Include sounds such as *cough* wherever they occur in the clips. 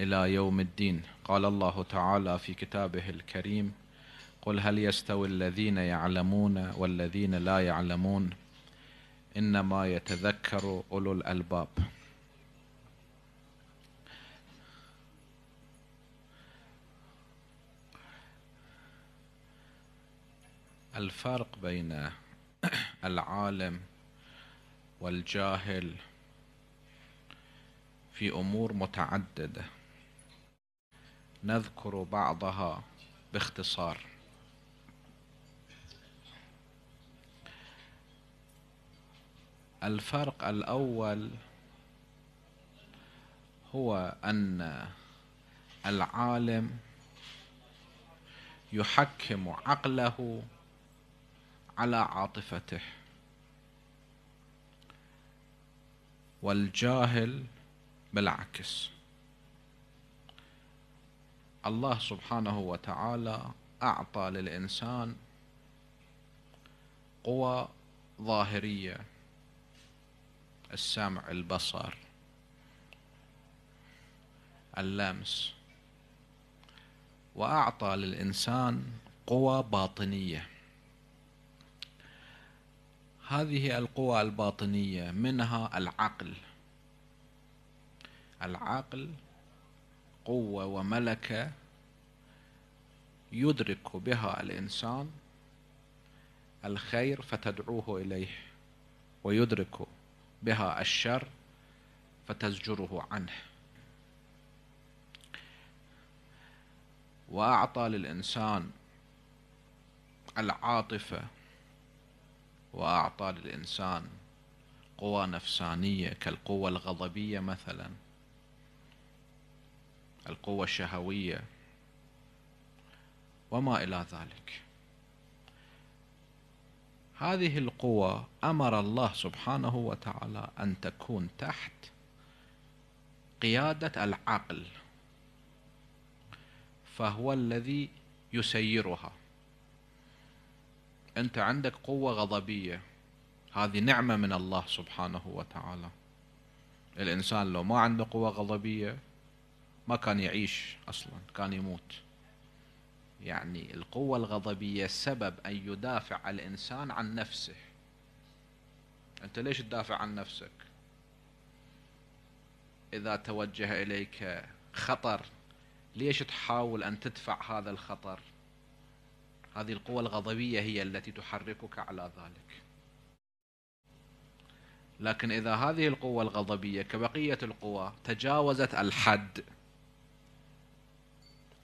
إلى يوم الدين قال الله تعالى في كتابه الكريم قل هل يستوي الذين يعلمون والذين لا يعلمون إنما يتذكر أولو الألباب الفرق بين *clears throat* العالم والجاهل في امور متعدده نذكر بعضها باختصار الفرق الأول هو أن العالم يحكم عقله على عاطفته والجاهل بالعكس الله سبحانه وتعالى أعطى للإنسان قوى ظاهرية السمع البصر اللمس وأعطى للإنسان قوى باطنية هذه القوى الباطنية منها العقل العقل قوة وملكة يدرك بها الإنسان الخير فتدعوه إليه ويدرك بها الشر فتزجره عنه وأعطى للإنسان العاطفة وأعطى للإنسان قوى نفسانية كالقوة الغضبية مثلاً القوة الشهوية وما إلى ذلك هذه القوى أمر الله سبحانه وتعالى أن تكون تحت قيادة العقل فهو الذي يسيرها أنت عندك قوة غضبية هذه نعمة من الله سبحانه وتعالى الإنسان لو ما عنده قوة غضبية ما كان يعيش أصلا كان يموت يعني القوة الغضبية سبب أن يدافع الإنسان عن نفسه أنت ليش تدافع عن نفسك إذا توجه إليك خطر ليش تحاول أن تدفع هذا الخطر هذه القوة الغضبية هي التي تحركك على ذلك لكن إذا هذه القوة الغضبية كبقية القوى تجاوزت الحد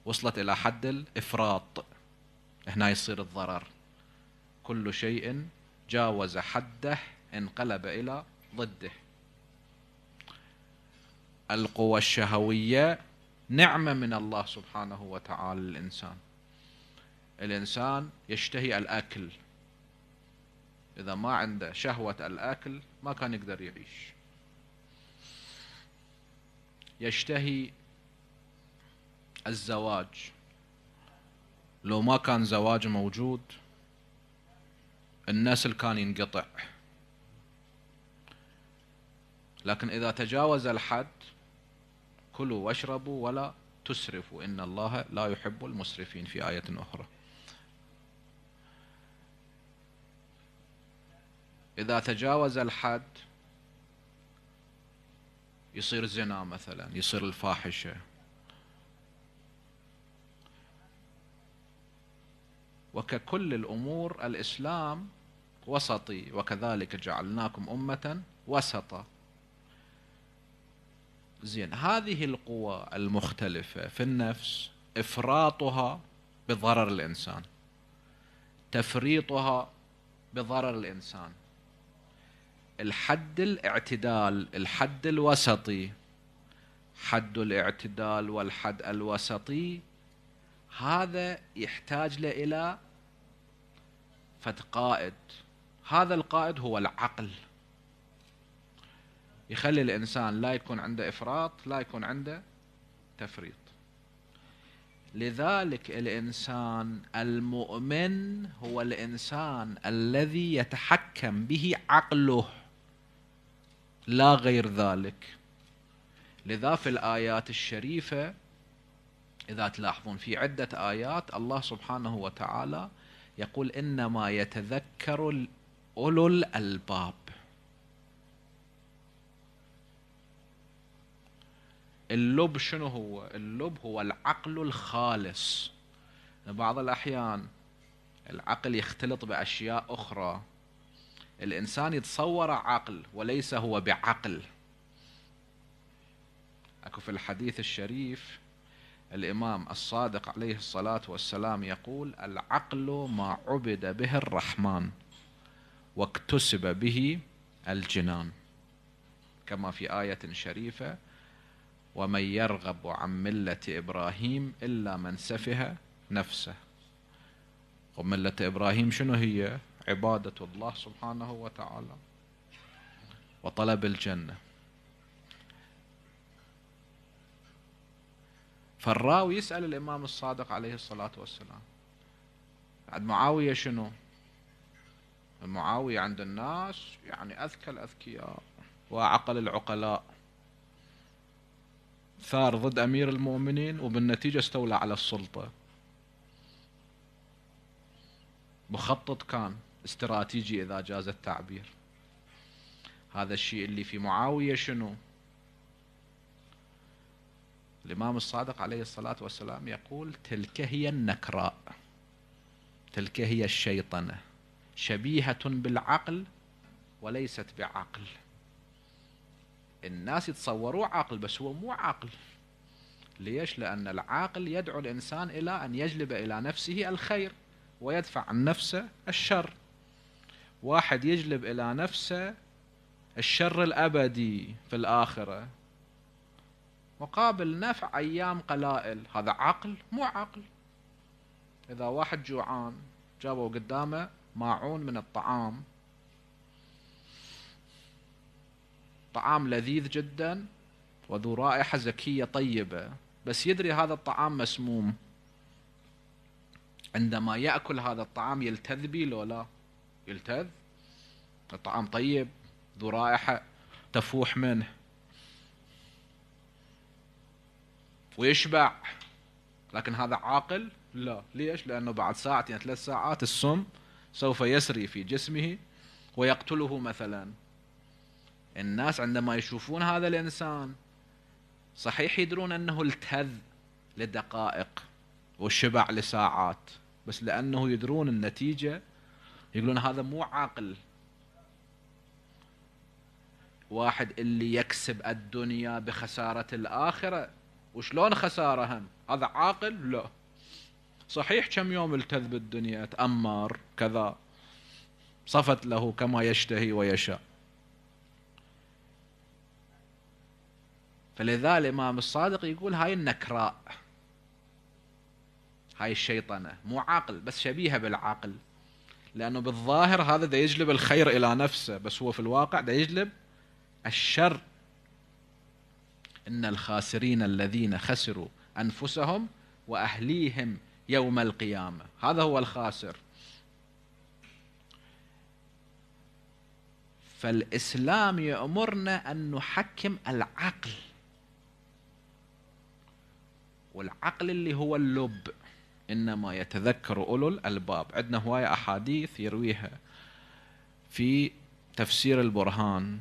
وصلت إلى حد الإفراط هنا يصير الضرر كل شيء جاوز حده انقلب إلى ضده القوى الشهوية نعمة من الله سبحانه وتعالى للإنسان الإنسان يشتهي الأكل إذا ما عنده شهوة الأكل ما كان يقدر يعيش يشتهي الزواج لو ما كان زواج موجود النسل كان ينقطع لكن إذا تجاوز الحد كلوا واشربوا ولا تسرفوا إن الله لا يحب المسرفين في آية أخرى إذا تجاوز الحد يصير زنا مثلا يصير الفاحشة وككل الأمور الإسلام وسطي وكذلك جعلناكم أمة وسطا زين هذه القوى المختلفة في النفس إفراطها بضرر الإنسان تفريطها بضرر الإنسان الحد الاعتدال الحد الوسطي حد الاعتدال والحد الوسطي هذا يحتاج له إلى فد قائد هذا القائد هو العقل يخلي الإنسان لا يكون عنده إفراط لا يكون عنده تفريط لذلك الإنسان المؤمن هو الإنسان الذي يتحكم به عقله لا غير ذلك لذا في الآيات الشريفة إذا تلاحظون في عدة آيات الله سبحانه وتعالى يقول إنما يتذكر أولو الألباب اللب شنو هو؟ اللب هو العقل الخالص بعض الأحيان العقل يختلط بأشياء أخرى الإنسان يتصور عقل وليس هو بعقل أكو في الحديث الشريف الإمام الصادق عليه الصلاة والسلام يقول العقل ما عبد به الرحمن واكتسب به الجنان كما في آية شريفة ومن يرغب عن ملة إبراهيم إلا من سفه نفسه وملة إبراهيم شنو هي عبادة الله سبحانه وتعالى وطلب الجنة فالراوي يسأل الإمام الصادق عليه الصلاة والسلام بعد معاوية شنو معاوية عند الناس يعني أذكى الأذكياء وأعقل العقلاء ثار ضد أمير المؤمنين وبالنتيجة استولى على السلطة مخطط كان استراتيجي إذا جاز التعبير هذا الشيء اللي في معاوية شنو الإمام الصادق عليه الصلاة والسلام يقول تلك هي النكراء تلك هي الشيطنة شبيهة بالعقل وليست بعقل الناس يتصوروا عقل بس هو مو عقل ليش؟ لأن العاقل يدعو الإنسان إلى أن يجلب إلى نفسه الخير ويدفع عن نفسه الشر واحد يجلب إلى نفسه الشر الأبدي في الآخرة مقابل نفع أيام قلائل هذا عقل مو عقل إذا واحد جوعان جابوا قدامه ماعون من الطعام طعام لذيذ جدا وذو رائحة زكية طيبة بس يدري هذا الطعام مسموم عندما يأكل هذا الطعام يلتذ به لو لا يلتذ الطعام طيب ذو رائحة تفوح منه ويشبع لكن هذا عاقل لا ليش لأنه بعد ساعتين يعني ثلاث ساعات السم سوف يسري في جسمه ويقتله مثلا الناس عندما يشوفون هذا الإنسان صحيح يدرون أنه التذ لدقائق وشبع لساعات بس لأنه يدرون النتيجة يقولون هذا مو عاقل واحد اللي يكسب الدنيا بخسارة الآخرة وشلون خسارة هم هذا عاقل لا صحيح كم يوم التذ بالدنيا تأمر كذا صفت له كما يشتهي ويشاء فلذلك الإمام الصادق يقول هاي النكراء هاي الشيطنة مو عاقل بس شبيهة بالعاقل لأنه بالظاهر هذا دا يجلب الخير إلى نفسه بس هو في الواقع دا يجلب الشر إن الخاسرين الذين خسروا أنفسهم وأهليهم يوم القيامة هذا هو الخاسر فالإسلام يأمرنا أن نحكم العقل والعقل اللي هو اللب إنما يتذكر أولو الألباب عندنا هواية أحاديث يرويها في تفسير البرهان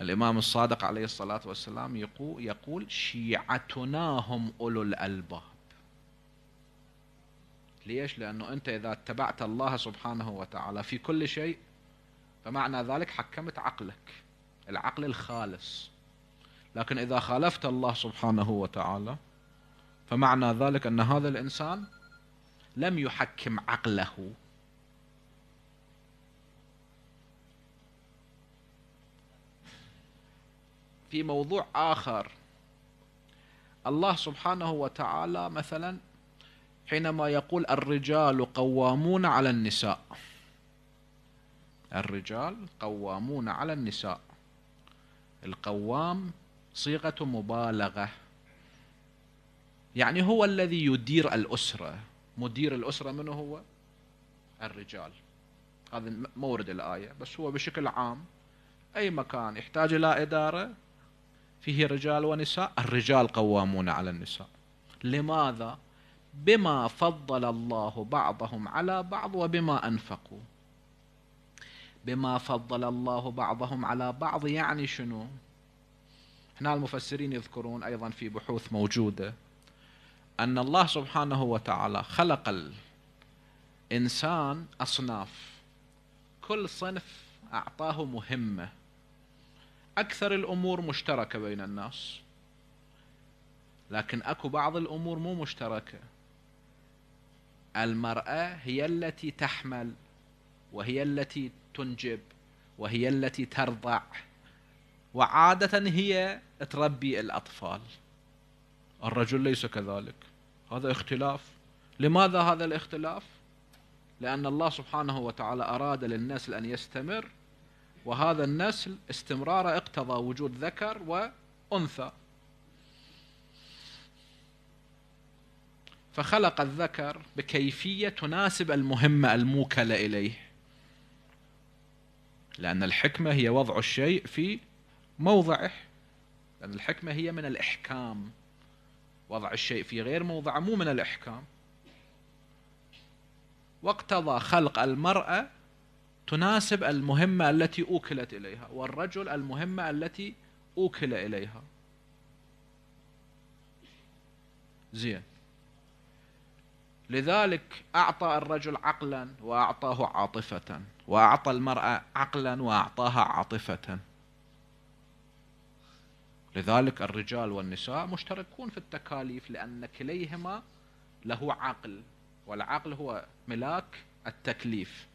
الإمام الصادق عليه الصلاة والسلام يقول, شيعتنا هم أولو الألباب ليش؟ لأنه أنت إذا اتبعت الله سبحانه وتعالى في كل شيء فمعنى ذلك حكمت عقلك العقل الخالص لكن إذا خالفت الله سبحانه وتعالى فمعنى ذلك أن هذا الإنسان لم يحكم عقله في موضوع آخر الله سبحانه وتعالى مثلا حينما يقول الرجال قوامون على النساء الرجال قوامون على النساء القوام صيغة مبالغة يعني هو الذي يدير الأسرة مدير الأسرة من هو؟ الرجال هذا مورد الآية بس هو بشكل عام أي مكان يحتاج إلى إدارة فيه رجال ونساء الرجال قوامون على النساء لماذا بما فضل الله بعضهم على بعض وبما انفقوا بما فضل الله بعضهم على بعض يعني شنو هنا المفسرين يذكرون ايضا في بحوث موجوده ان الله سبحانه وتعالى خلق الانسان اصناف كل صنف اعطاه مهمه أكثر الأمور مشتركة بين الناس لكن أكو بعض الأمور مو مشتركة المرأة هي التي تحمل وهي التي تنجب وهي التي ترضع وعادة هي تربي الأطفال الرجل ليس كذلك هذا اختلاف لماذا هذا الاختلاف؟ لأن الله سبحانه وتعالى أراد للناس أن يستمر وهذا النسل استمراره اقتضى وجود ذكر وأنثى فخلق الذكر بكيفية تناسب المهمة الموكلة إليه لأن الحكمة هي وضع الشيء في موضعه لأن الحكمة هي من الإحكام وضع الشيء في غير موضعه مو من الإحكام واقتضى خلق المرأة تناسب المهمة التي أوكلت إليها والرجل المهمة التي أوكل إليها زين لذلك أعطى الرجل عقلا وأعطاه عاطفة وأعطى المرأة عقلا وأعطاها عاطفة لذلك الرجال والنساء مشتركون في التكاليف لأن كليهما له عقل والعقل هو ملاك التكليف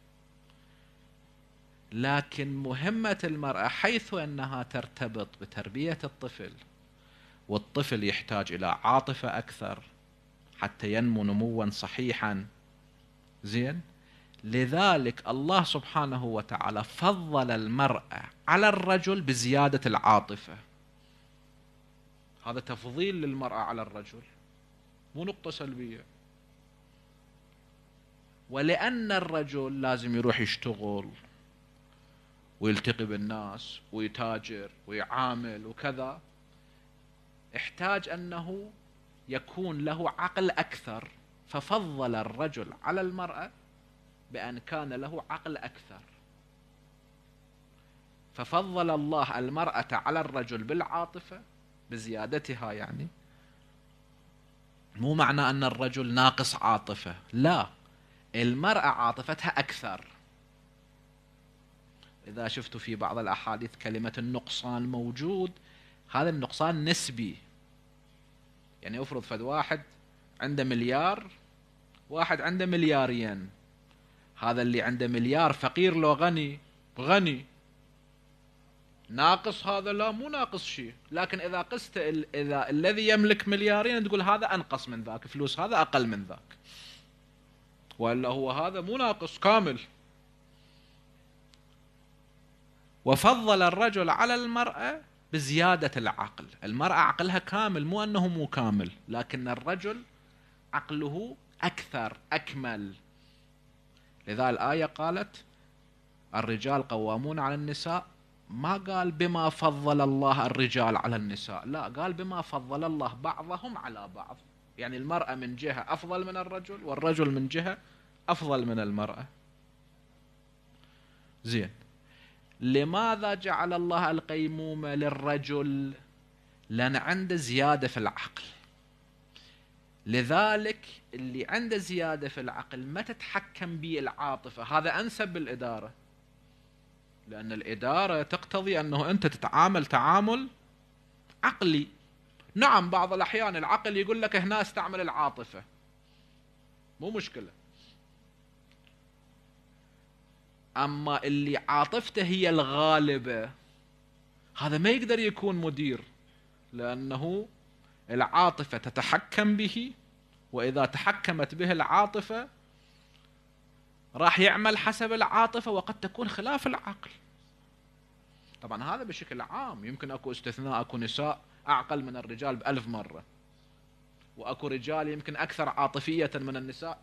لكن مهمة المرأة حيث أنها ترتبط بتربية الطفل والطفل يحتاج إلى عاطفة أكثر حتى ينمو نموا صحيحا زين لذلك الله سبحانه وتعالى فضل المرأة على الرجل بزيادة العاطفة هذا تفضيل للمرأة على الرجل مو نقطة سلبية ولأن الرجل لازم يروح يشتغل ويلتقي بالناس ويتاجر ويعامل وكذا احتاج انه يكون له عقل اكثر ففضل الرجل على المراه بان كان له عقل اكثر ففضل الله المراه على الرجل بالعاطفه بزيادتها يعني مو معنى ان الرجل ناقص عاطفه لا المراه عاطفتها اكثر إذا شفتوا في بعض الأحاديث كلمة النقصان موجود هذا النقصان نسبي يعني افرض فد واحد عنده مليار واحد عنده مليارين هذا اللي عنده مليار فقير لو غني غني ناقص هذا لا مو ناقص شيء لكن اذا قست ال... اذا الذي يملك مليارين تقول هذا انقص من ذاك فلوس هذا اقل من ذاك والا هو هذا مو ناقص كامل وفضل الرجل على المرأة بزيادة العقل المرأة عقلها كامل مو أنه مو كامل لكن الرجل عقله أكثر أكمل لذا الآية قالت الرجال قوامون على النساء ما قال بما فضل الله الرجال على النساء لا قال بما فضل الله بعضهم على بعض يعني المرأة من جهة أفضل من الرجل والرجل من جهة أفضل من المرأة زين لماذا جعل الله القيمومة للرجل لأن عنده زيادة في العقل لذلك اللي عنده زيادة في العقل ما تتحكم به العاطفة هذا أنسب بالإدارة لأن الإدارة تقتضي أنه أنت تتعامل تعامل عقلي نعم بعض الأحيان العقل يقول لك هنا استعمل العاطفة مو مشكلة أما اللي عاطفته هي الغالبة هذا ما يقدر يكون مدير لأنه العاطفة تتحكم به وإذا تحكمت به العاطفة راح يعمل حسب العاطفة وقد تكون خلاف العقل طبعا هذا بشكل عام يمكن أكو استثناء أكو نساء أعقل من الرجال بألف مرة وأكو رجال يمكن أكثر عاطفية من النساء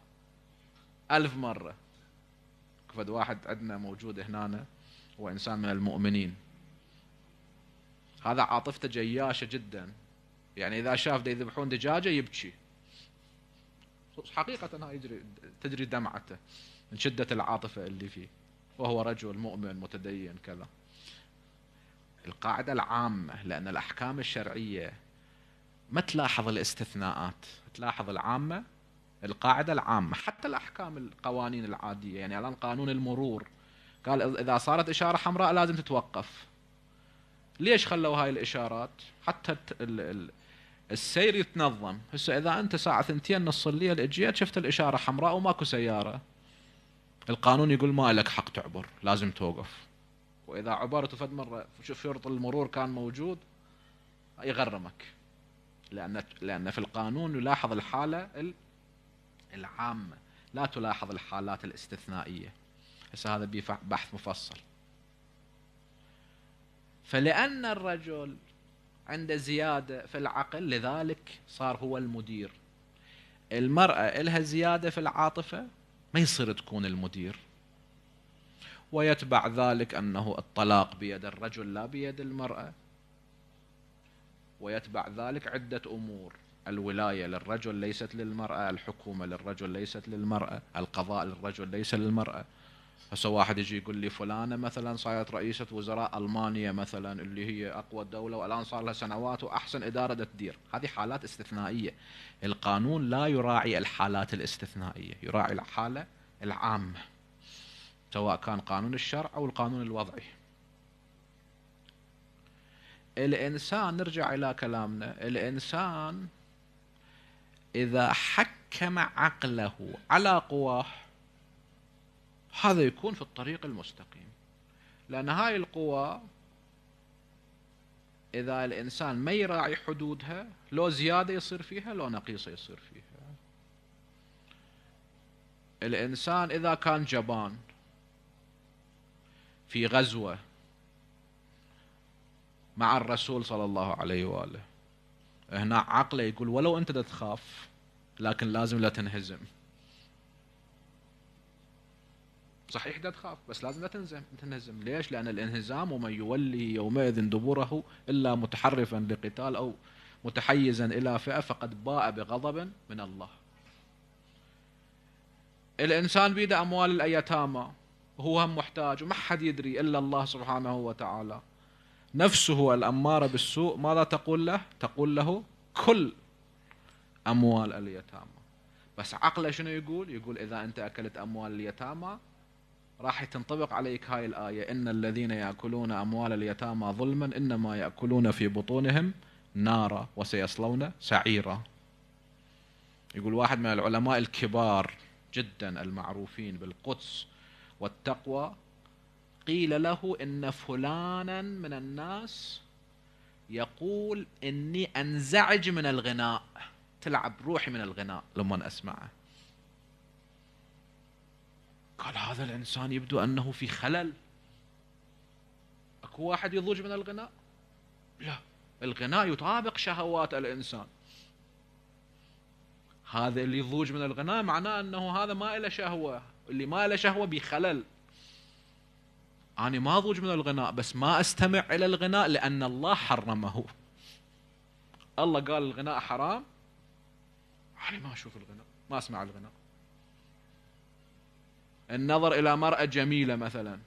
ألف مرة فد واحد عندنا موجود هنا هو إنسان من المؤمنين هذا عاطفته جياشة جدا يعني إذا شاف دا يذبحون دجاجة يبكي حقيقة هاي يجري تجري دمعته من شدة العاطفة اللي فيه وهو رجل مؤمن متدين كذا القاعدة العامة لأن الأحكام الشرعية ما تلاحظ الاستثناءات تلاحظ العامة القاعدة العامة حتى الأحكام القوانين العادية يعني الآن قانون المرور قال إذا صارت إشارة حمراء لازم تتوقف ليش خلوا هاي الإشارات حتى السير يتنظم هسه إذا أنت ساعة ثنتين نص الليل اجيت شفت الإشارة حمراء وماكو سيارة القانون يقول ما لك حق تعبر لازم توقف واذا عبرت فد مره شوف شرط المرور كان موجود يغرمك لان لان في القانون يلاحظ الحاله العامة لا تلاحظ الحالات الاستثنائية هسه هذا بحث مفصل فلأن الرجل عنده زيادة في العقل لذلك صار هو المدير المرأة لها زيادة في العاطفة ما يصير تكون المدير ويتبع ذلك أنه الطلاق بيد الرجل لا بيد المرأة ويتبع ذلك عدة أمور الولاية للرجل ليست للمرأة الحكومة للرجل ليست للمرأة القضاء للرجل ليس للمرأة هسه واحد يجي يقول لي فلانة مثلا صارت رئيسة وزراء ألمانيا مثلا اللي هي أقوى دولة والآن صار لها سنوات وأحسن إدارة تدير هذه حالات استثنائية القانون لا يراعي الحالات الاستثنائية يراعي الحالة العامة سواء كان قانون الشرع أو القانون الوضعي الإنسان نرجع إلى كلامنا الإنسان إذا حكم عقله على قواه هذا يكون في الطريق المستقيم لأن هاي القوى إذا الإنسان ما يراعي حدودها لو زيادة يصير فيها لو نقيصة يصير فيها الإنسان إذا كان جبان في غزوة مع الرسول صلى الله عليه وآله هنا عقله يقول ولو انت تخاف لكن لازم لا تنهزم صحيح دا تخاف بس لازم لا تنزم تنهزم ليش؟ لأن الانهزام ومن يولي يومئذ دبره إلا متحرفا لقتال أو متحيزا إلى فئة فقد باء بغضب من الله الإنسان بيده أموال الأيتامى وهو هم محتاج وما حد يدري إلا الله سبحانه وتعالى نفسه الأمارة بالسوء ماذا تقول له تقول له كل أموال اليتامى بس عقله شنو يقول يقول إذا أنت أكلت أموال اليتامى راح تنطبق عليك هاي الآية إن الذين يأكلون أموال اليتامى ظلما إنما يأكلون في بطونهم نارا وسيصلون سعيرا يقول واحد من العلماء الكبار جدا المعروفين بالقدس والتقوى قيل له إن فلانا من الناس يقول إني أنزعج من الغناء تلعب روحي من الغناء لما أسمعه قال هذا الإنسان يبدو أنه في خلل أكو واحد يضوج من الغناء لا الغناء يطابق شهوات الإنسان هذا اللي يضوج من الغناء معناه أنه هذا ما له شهوة اللي ما له شهوة بخلل أنا ما أضوج من الغناء بس ما أستمع إلى الغناء لأن الله حرمه الله قال الغناء حرام أنا ما أشوف الغناء ما أسمع الغناء النظر إلى مرأة جميلة مثلا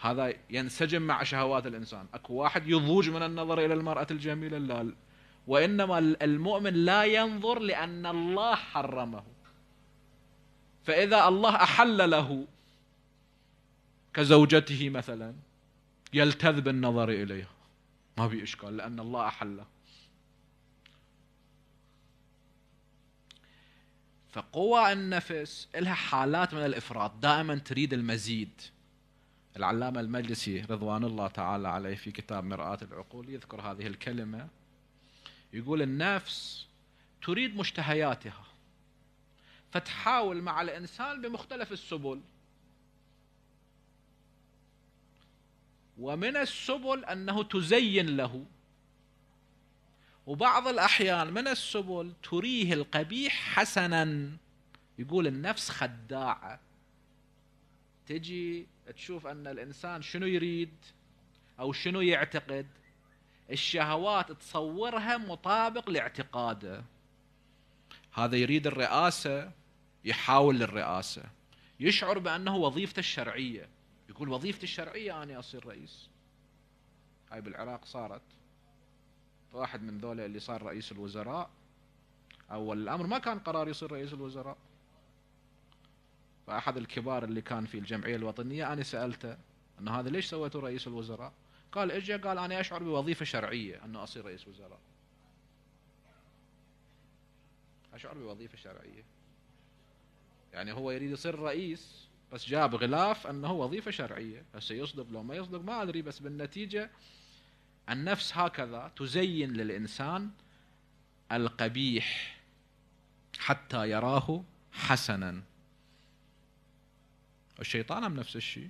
هذا ينسجم مع شهوات الإنسان أكو واحد يضوج من النظر إلى المرأة الجميلة لا وإنما المؤمن لا ينظر لأن الله حرمه فإذا الله أحل له كزوجته مثلا يلتذ بالنظر إليها ما في إشكال لأن الله أحله فقوى النفس لها حالات من الإفراط دائما تريد المزيد العلامة المجلسي رضوان الله تعالى عليه في كتاب مرآة العقول يذكر هذه الكلمة يقول النفس تريد مشتهياتها فتحاول مع الإنسان بمختلف السبل ومن السبل أنه تزين له وبعض الأحيان من السبل تريه القبيح حسنا يقول النفس خداعة تجي تشوف أن الإنسان شنو يريد أو شنو يعتقد الشهوات تصورها مطابق لاعتقاده هذا يريد الرئاسة يحاول للرئاسة يشعر بأنه وظيفته الشرعية يقول وظيفتي الشرعية أنا أصير رئيس هاي بالعراق صارت واحد من ذولا اللي صار رئيس الوزراء أول الأمر ما كان قرار يصير رئيس الوزراء فأحد الكبار اللي كان في الجمعية الوطنية أنا سألته أنه هذا ليش سويته رئيس الوزراء قال إجا قال أنا أشعر بوظيفة شرعية أنه أصير رئيس وزراء أشعر بوظيفة شرعية يعني هو يريد يصير رئيس بس جاب غلاف انه وظيفه شرعيه هسه يصدق لو ما يصدق ما ادري بس بالنتيجه النفس هكذا تزين للانسان القبيح حتى يراه حسنا الشيطان هم نفس الشيء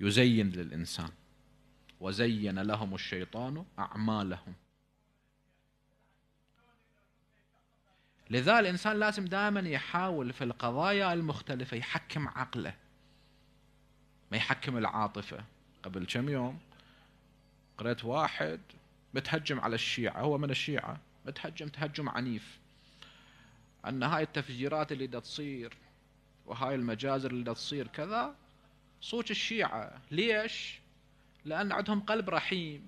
يزين للانسان وزين لهم الشيطان اعمالهم لذا الإنسان لازم دائما يحاول في القضايا المختلفة يحكم عقله ما يحكم العاطفة قبل كم يوم قرأت واحد متهجم على الشيعة هو من الشيعة متهجم تهجم عنيف أن هاي التفجيرات اللي دا تصير وهاي المجازر اللي دا تصير كذا صوت الشيعة ليش؟ لأن عندهم قلب رحيم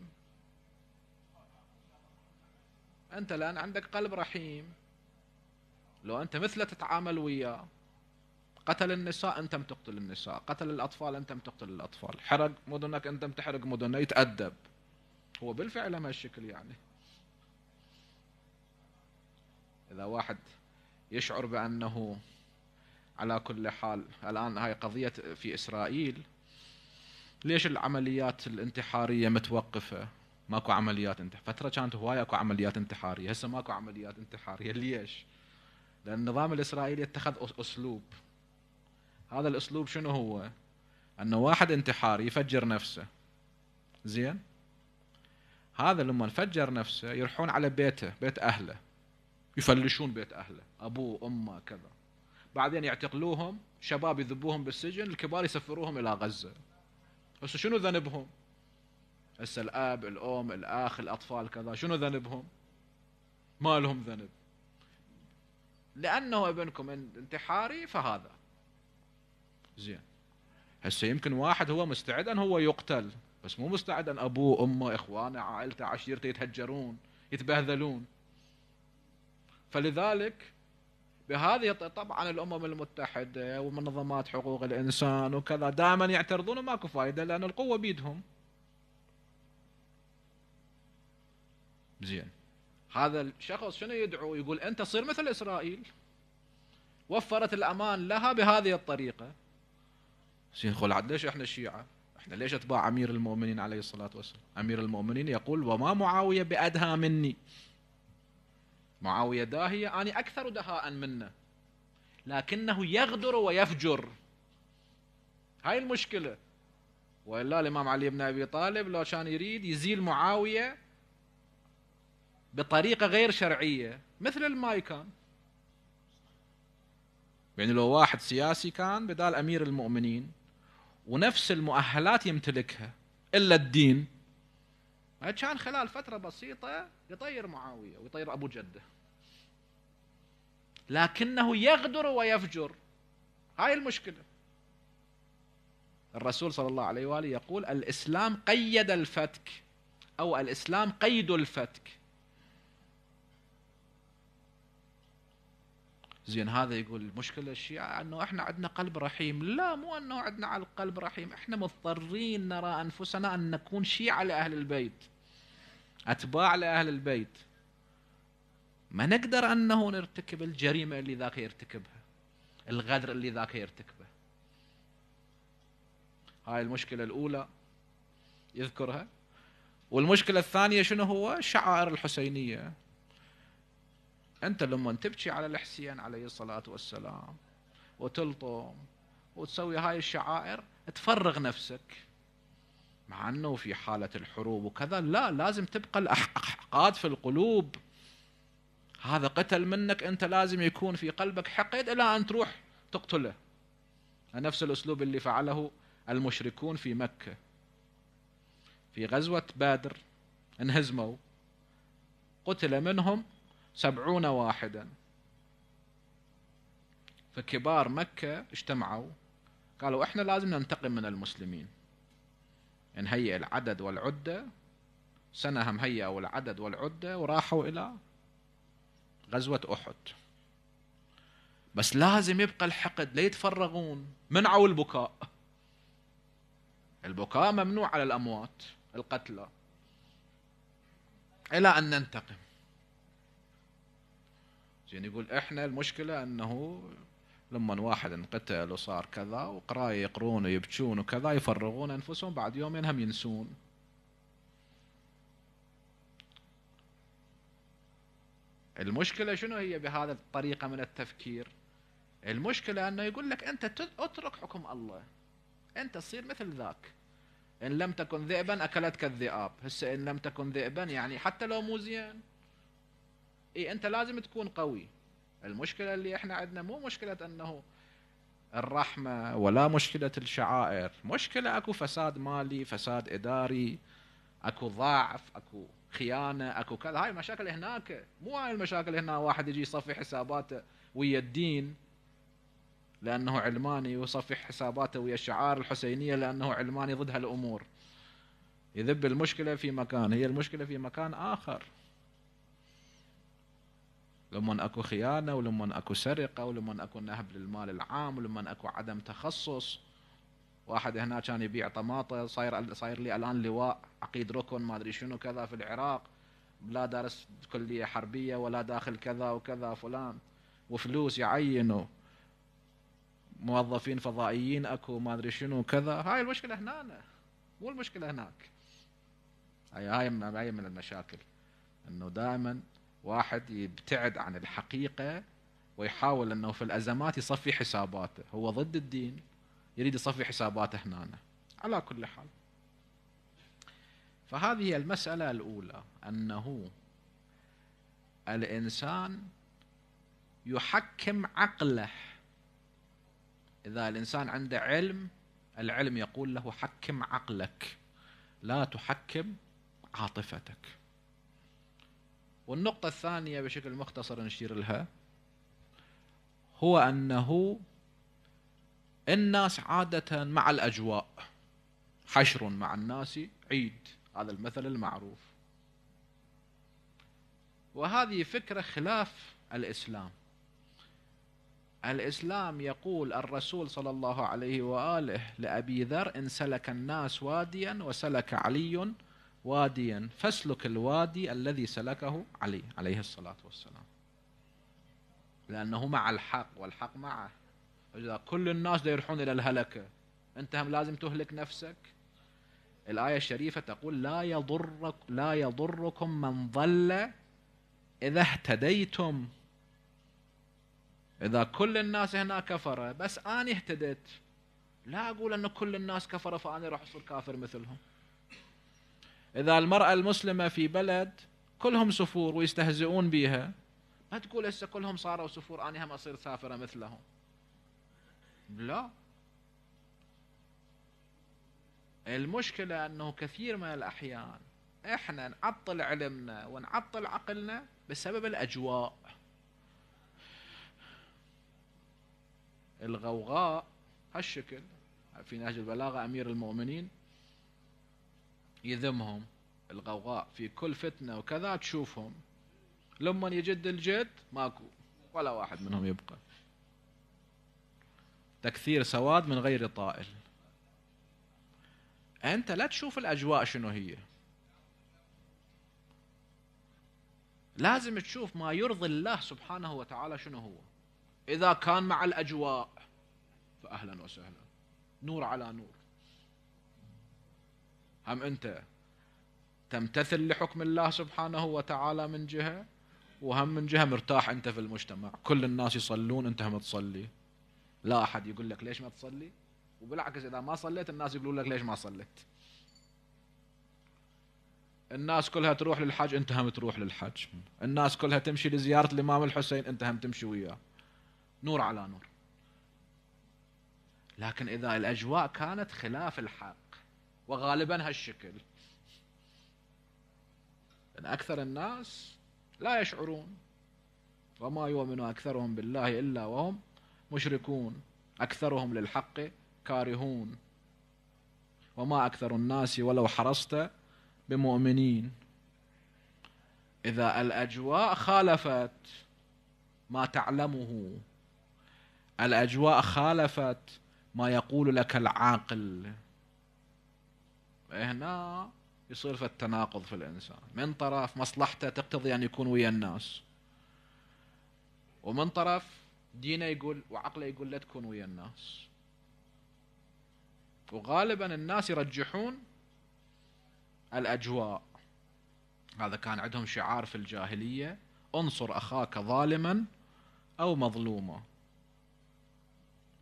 أنت لأن عندك قلب رحيم لو أنت مثله تتعامل وياه قتل النساء أنت تقتل النساء قتل الأطفال أنت تقتل الأطفال حرق مدنك أنت تحرق مدنه يتأدب هو بالفعل هالشكل يعني إذا واحد يشعر بأنه على كل حال الآن هاي قضية في إسرائيل ليش العمليات الانتحارية متوقفة ماكو عمليات انتحارية فترة كانت هواي اكو عمليات انتحارية هسه ماكو عمليات انتحارية ليش لأن النظام الإسرائيلي اتخذ أسلوب هذا الأسلوب شنو هو أنه واحد انتحاري يفجر نفسه زين هذا لما فجر نفسه يروحون على بيته بيت أهله يفلشون بيت أهله أبوه أمه كذا بعدين يعتقلوهم شباب يذبوهم بالسجن الكبار يسفروهم إلى غزة هسه شنو ذنبهم هسه الأب الأم الأخ الأطفال كذا شنو ذنبهم ما لهم ذنب لأنه ابنكم انتحاري فهذا زين هسه يمكن واحد هو مستعد أن هو يقتل بس مو مستعد أن أبوه أمه إخوانه عائلته عشيرته يتهجرون يتبهذلون فلذلك بهذه طبعا الامم المتحده ومنظمات حقوق الانسان وكذا دائما يعترضون ماكو فائده لان القوه بيدهم زين هذا الشخص شنو يدعو يقول أنت صير مثل إسرائيل وفرت الأمان لها بهذه الطريقة خل ليش إحنا الشيعة احنا ليش اتباع امير المؤمنين عليه الصلاه والسلام؟ امير المؤمنين يقول وما معاويه بادهى مني. معاويه داهيه انا اكثر دهاء منه. لكنه يغدر ويفجر. هاي المشكله. والا الامام علي بن ابي طالب لو كان يريد يزيل معاويه بطريقة غير شرعية مثل الماي كان يعني لو واحد سياسي كان بدال أمير المؤمنين ونفس المؤهلات يمتلكها إلا الدين كان خلال فترة بسيطة يطير معاوية ويطير أبو جدة لكنه يغدر ويفجر هاي المشكلة الرسول صلى الله عليه وآله يقول الإسلام قيد الفتك أو الإسلام قيد الفتك زين هذا يقول المشكلة الشيعة أنه إحنا عندنا قلب رحيم لا مو أنه عندنا على القلب رحيم إحنا مضطرين نرى أنفسنا أن نكون شيعة لأهل البيت أتباع لأهل البيت ما نقدر أنه نرتكب الجريمة اللي ذاك يرتكبها الغدر اللي ذاك يرتكبه هاي المشكلة الأولى يذكرها والمشكلة الثانية شنو هو شعائر الحسينية أنت لما تبكي على الحسين عليه الصلاة والسلام وتلطم وتسوي هاي الشعائر تفرغ نفسك مع أنه في حالة الحروب وكذا لا لازم تبقى الأحقاد في القلوب هذا قتل منك أنت لازم يكون في قلبك حقد إلى أن تروح تقتله نفس الأسلوب اللي فعله المشركون في مكة في غزوة بدر انهزموا قتل منهم سبعون واحدا فكبار مكة اجتمعوا قالوا احنا لازم ننتقم من المسلمين نهيئ يعني العدد والعدة سنة هم هيئوا العدد والعدة وراحوا إلى غزوة أحد بس لازم يبقى الحقد لا يتفرغون منعوا البكاء البكاء ممنوع على الأموات القتلى إلى أن ننتقم يعني يقول احنا المشكله انه لما واحد انقتل وصار كذا وقرايه يقرون ويبكون وكذا يفرغون انفسهم بعد يومين هم ينسون المشكلة شنو هي بهذا الطريقة من التفكير المشكلة أنه يقول لك أنت اترك حكم الله أنت تصير مثل ذاك إن لم تكن ذئبا أكلتك الذئاب هسه إن لم تكن ذئبا يعني حتى لو مو زين اي انت لازم تكون قوي المشكله اللي احنا عندنا مو مشكله انه الرحمه ولا مشكله الشعائر مشكله اكو فساد مالي فساد اداري اكو ضعف اكو خيانه اكو كذا هاي المشاكل هناك مو هاي المشاكل هنا واحد يجي يصفي حساباته ويا الدين لانه علماني ويصفي حساباته ويا الشعائر الحسينيه لانه علماني ضد هالامور يذب المشكله في مكان هي المشكله في مكان اخر لما اكو خيانه ولما اكو سرقه ولما اكو نهب للمال العام ولما اكو عدم تخصص واحد هنا كان يبيع طماطه صاير صاير لي الان لواء عقيد ركن ما ادري شنو كذا في العراق لا دارس كليه حربيه ولا داخل كذا وكذا فلان وفلوس يعينوا موظفين فضائيين اكو ما ادري شنو كذا هاي المشكله هنا مو المشكله هناك هاي هاي من المشاكل انه دائما واحد يبتعد عن الحقيقة ويحاول أنه في الأزمات يصفي حساباته هو ضد الدين يريد يصفي حساباته هنا على كل حال فهذه المسألة الأولى أنه الإنسان يحكم عقله إذا الإنسان عنده علم العلم يقول له حكم عقلك لا تحكم عاطفتك والنقطة الثانية بشكل مختصر نشير لها هو أنه الناس عادة مع الأجواء حشر مع الناس عيد هذا المثل المعروف وهذه فكرة خلاف الإسلام الإسلام يقول الرسول صلى الله عليه وآله لأبي ذر إن سلك الناس واديا وسلك علي واديا فاسلك الوادي الذي سلكه علي عليه الصلاة والسلام لأنه مع الحق والحق معه إذا كل الناس يروحون إلى الهلكة أنت هم لازم تهلك نفسك الآية الشريفة تقول لا يضرك لا يضركم من ضل إذا اهتديتم إذا كل الناس هنا كفرة بس أنا اهتديت لا أقول أن كل الناس كفرة فأنا راح أصير كافر مثلهم إذا المرأة المسلمة في بلد كلهم سفور ويستهزئون بها ما تقول هسه كلهم صاروا سفور أنا هم أصير سافرة مثلهم لا المشكلة أنه كثير من الأحيان إحنا نعطل علمنا ونعطل عقلنا بسبب الأجواء الغوغاء هالشكل في نهج البلاغة أمير المؤمنين يذمهم الغوغاء في كل فتنة وكذا تشوفهم لما يجد الجد ماكو ولا واحد منهم يبقى تكثير سواد من غير طائل أنت لا تشوف الأجواء شنو هي لازم تشوف ما يرضي الله سبحانه وتعالى شنو هو إذا كان مع الأجواء فأهلا وسهلا نور على نور هم أنت تمتثل لحكم الله سبحانه وتعالى من جهة وهم من جهة مرتاح أنت في المجتمع كل الناس يصلون أنت هم تصلي لا أحد يقول لك ليش ما تصلي وبالعكس إذا ما صليت الناس يقولون لك ليش ما صليت الناس كلها تروح للحج انت هم تروح للحج الناس كلها تمشي لزيارة الإمام الحسين انت هم تمشي وياه نور على نور لكن إذا الأجواء كانت خلاف الحق وغالبا هالشكل لأن أكثر الناس لا يشعرون وما يؤمن أكثرهم بالله إلا وهم مشركون أكثرهم للحق كارهون وما أكثر الناس ولو حرصت بمؤمنين إذا الأجواء خالفت ما تعلمه الأجواء خالفت ما يقول لك العاقل هنا يصير في التناقض في الإنسان من طرف مصلحته تقتضي أن يكون ويا الناس ومن طرف دينه يقول وعقله يقول لا تكون ويا الناس وغالبا الناس يرجحون الأجواء هذا كان عندهم شعار في الجاهلية انصر أخاك ظالما أو مظلوما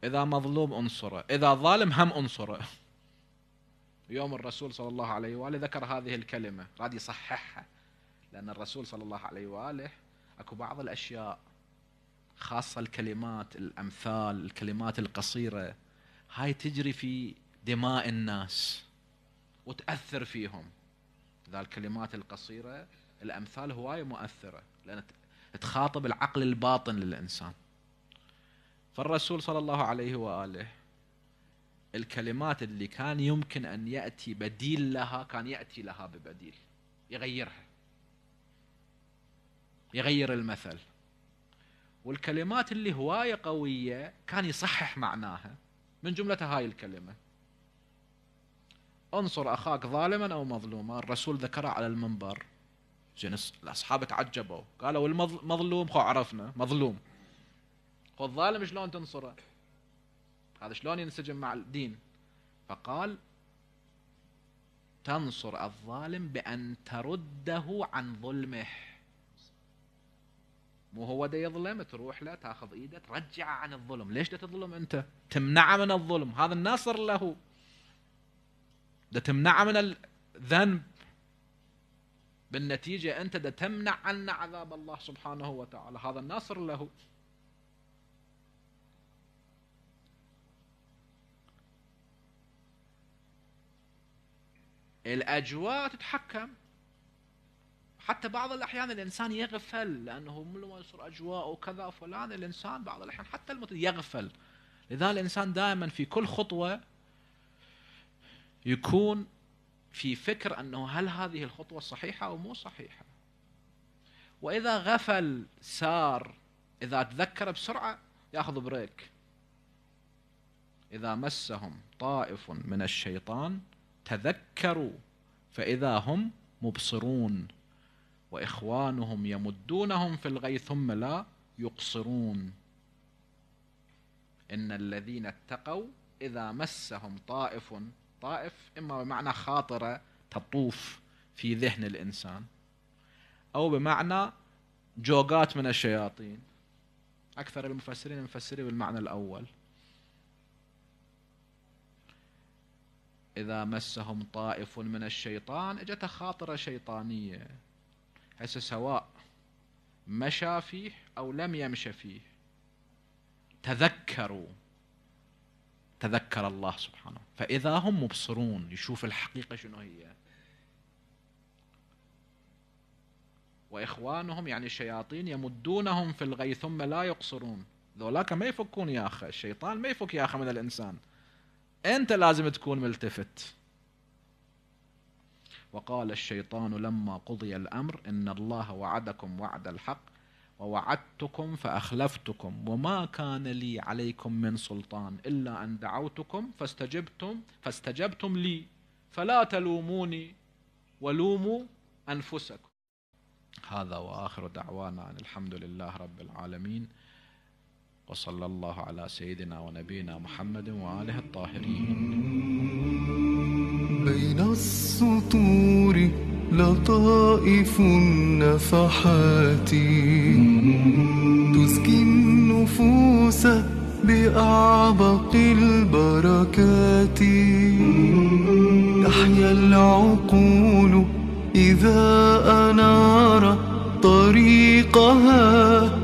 إذا مظلوم انصره إذا ظالم هم انصره يوم الرسول صلى الله عليه وآله ذكر هذه الكلمة راد يصححها لأن الرسول صلى الله عليه وآله أكو بعض الأشياء خاصة الكلمات الأمثال الكلمات القصيرة هاي تجري في دماء الناس وتأثر فيهم ذا الكلمات القصيرة الأمثال هواي مؤثرة لأن تخاطب العقل الباطن للإنسان فالرسول صلى الله عليه وآله الكلمات اللي كان يمكن أن يأتي بديل لها كان يأتي لها ببديل يغيرها يغير المثل والكلمات اللي هواية قوية كان يصحح معناها من جملتها هاي الكلمة انصر أخاك ظالما أو مظلوما الرسول ذكرها على المنبر زين الأصحاب تعجبوا قالوا المظلوم خو عرفنا مظلوم خو الظالم شلون تنصره هذا شلون ينسجم مع الدين فقال تنصر الظالم بأن ترده عن ظلمه مو هو ده يظلم تروح له تاخذ ايده ترجعه عن الظلم ليش ده تظلم انت تمنعه من الظلم هذا الناصر له ده تمنعه من الذنب بالنتيجة أنت ده تمنع عنا عذاب الله سبحانه وتعالى هذا الناصر له الأجواء تتحكم حتى بعض الأحيان الإنسان يغفل لأنه يصير أجواء وكذا فلان الإنسان بعض الأحيان حتى المت يغفل لذا الإنسان دائما في كل خطوة يكون في فكر أنه هل هذه الخطوة صحيحة أو مو صحيحة وإذا غفل سار إذا تذكر بسرعة يأخذ بريك إذا مسهم طائف من الشيطان تذكروا فإذا هم مبصرون وإخوانهم يمدونهم في الغي ثم لا يقصرون إن الذين اتقوا إذا مسهم طائف طائف إما بمعنى خاطرة تطوف في ذهن الإنسان أو بمعنى جوقات من الشياطين أكثر المفسرين مفسرين بالمعنى الأول إذا مسهم طائف من الشيطان اجته خاطرة شيطانية هسه سواء مشى فيه أو لم يمش فيه تذكروا تذكر الله سبحانه فإذا هم مبصرون يشوف الحقيقة شنو هي وإخوانهم يعني الشياطين يمدونهم في الغي ثم لا يقصرون ذولاك ما يفكون يا أخي الشيطان ما يفك يا أخي من الإنسان أنت لازم تكون ملتفت وقال الشيطان لما قضي الأمر إن الله وعدكم وعد الحق ووعدتكم فأخلفتكم وما كان لي عليكم من سلطان إلا أن دعوتكم فاستجبتم فاستجبتم لي فلا تلوموني ولوموا أنفسكم هذا وآخر دعوانا أن الحمد لله رب العالمين وصلى الله على سيدنا ونبينا محمد وآله الطاهرين بين السطور لطائف النفحات تزكي النفوس بأعبق البركات تحيا العقول إذا أنار طريقها